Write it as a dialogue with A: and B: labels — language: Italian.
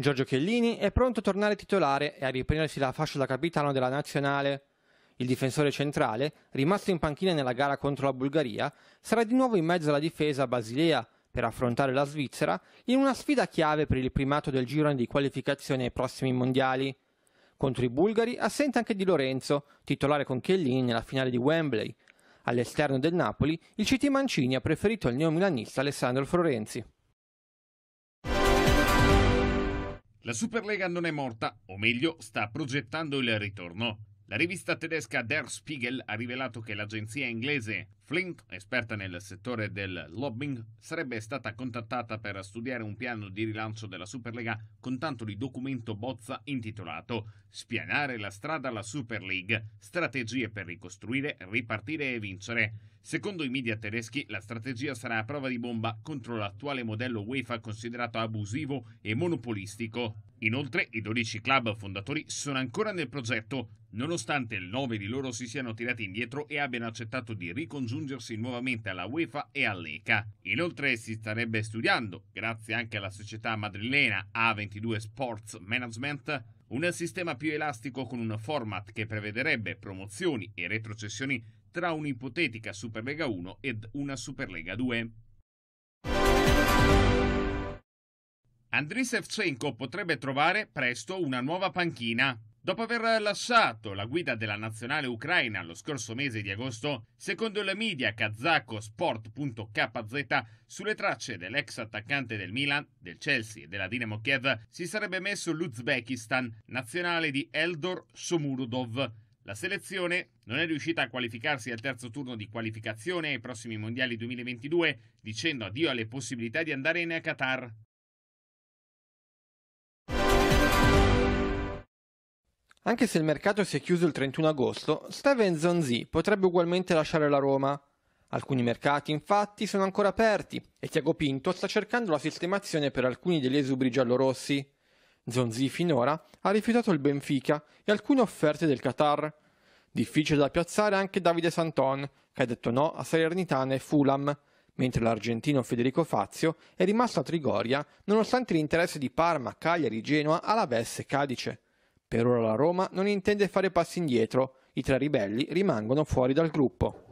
A: Giorgio Chiellini è pronto a tornare titolare e a riprendersi la fascia da capitano della nazionale. Il difensore centrale, rimasto in panchina nella gara contro la Bulgaria, sarà di nuovo in mezzo alla difesa a basilea per affrontare la Svizzera in una sfida chiave per il primato del girone di qualificazione ai prossimi mondiali. Contro i bulgari assente anche Di Lorenzo, titolare con Chiellini nella finale di Wembley. All'esterno del Napoli, il CT Mancini ha preferito il neomilanista Alessandro Florenzi.
B: La Superlega non è morta, o meglio, sta progettando il ritorno. La rivista tedesca Der Spiegel ha rivelato che l'agenzia inglese Flint, esperta nel settore del lobbying, sarebbe stata contattata per studiare un piano di rilancio della Superlega con tanto di documento bozza intitolato Spianare la strada alla Super League, strategie per ricostruire, ripartire e vincere. Secondo i media tedeschi, la strategia sarà a prova di bomba contro l'attuale modello UEFA considerato abusivo e monopolistico. Inoltre i 12 club fondatori sono ancora nel progetto, nonostante 9 di loro si siano tirati indietro e abbiano accettato di ricongiungersi nuovamente alla UEFA e all'ECA. Inoltre si starebbe studiando, grazie anche alla società madrilena A22 Sports Management, un sistema più elastico con un format che prevederebbe promozioni e retrocessioni tra un'ipotetica Superlega 1 ed una Superlega 2. Andriy Shevchenko potrebbe trovare presto una nuova panchina. Dopo aver lasciato la guida della nazionale ucraina lo scorso mese di agosto, secondo la media kazako Sport.kz, sulle tracce dell'ex attaccante del Milan, del Chelsea e della Dinamo Kiev si sarebbe messo l'Uzbekistan, nazionale di Eldor Somurudov. La selezione non è riuscita a qualificarsi al terzo turno di qualificazione ai prossimi mondiali 2022, dicendo addio alle possibilità di andare in Qatar.
A: Anche se il mercato si è chiuso il 31 agosto, Steven Zonzi potrebbe ugualmente lasciare la Roma. Alcuni mercati infatti sono ancora aperti e Tiago Pinto sta cercando la sistemazione per alcuni degli esubri giallorossi. Zonzi finora ha rifiutato il Benfica e alcune offerte del Qatar. Difficile da piazzare anche Davide Santon, che ha detto no a Salernitana e Fulham, mentre l'argentino Federico Fazio è rimasto a Trigoria nonostante l'interesse di Parma, Cagliari, Genoa, Alaves e Cadice. Per ora la Roma non intende fare passi indietro, i tre ribelli rimangono fuori dal gruppo.